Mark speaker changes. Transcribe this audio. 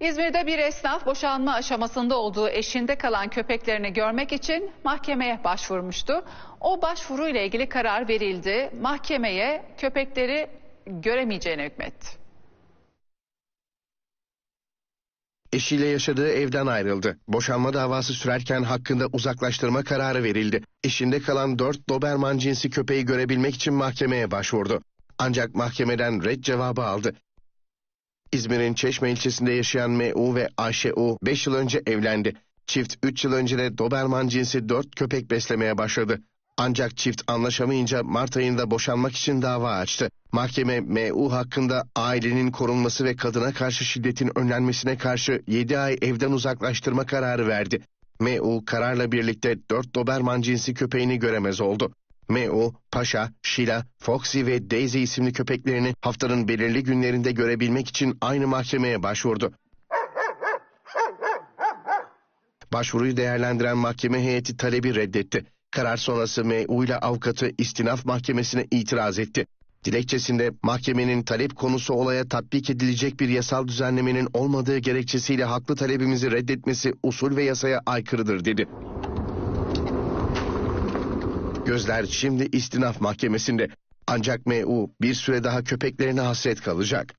Speaker 1: İzmir'de bir esnaf boşanma aşamasında olduğu eşinde kalan köpeklerini görmek için mahkemeye başvurmuştu. O başvuru ile ilgili karar verildi. Mahkemeye köpekleri göremeyeceğine hükmetti.
Speaker 2: Eşiyle yaşadığı evden ayrıldı. Boşanma davası sürerken hakkında uzaklaştırma kararı verildi. Eşinde kalan 4 Doberman cinsi köpeği görebilmek için mahkemeye başvurdu. Ancak mahkemeden red cevabı aldı. İzmir'in Çeşme ilçesinde yaşayan M.U. ve Ayşe.U. 5 yıl önce evlendi. Çift 3 yıl önce de Doberman cinsi 4 köpek beslemeye başladı. Ancak çift anlaşamayınca Mart ayında boşanmak için dava açtı. Mahkeme M.U. hakkında ailenin korunması ve kadına karşı şiddetin önlenmesine karşı 7 ay evden uzaklaştırma kararı verdi. M.U. kararla birlikte 4 Doberman cinsi köpeğini göremez oldu. Meo, Paşa, Sheila, Foxy ve Daisy isimli köpeklerini haftanın belirli günlerinde görebilmek için aynı mahkemeye başvurdu. Başvuruyu değerlendiren mahkeme heyeti talebi reddetti. Karar sonrası M.U. ile avukatı istinaf mahkemesine itiraz etti. Dilekçesinde mahkemenin talep konusu olaya tatbik edilecek bir yasal düzenlemenin olmadığı gerekçesiyle haklı talebimizi reddetmesi usul ve yasaya aykırıdır dedi. Gözler şimdi istinaf mahkemesinde. Ancak M.U. bir süre daha köpeklerine hasret kalacak.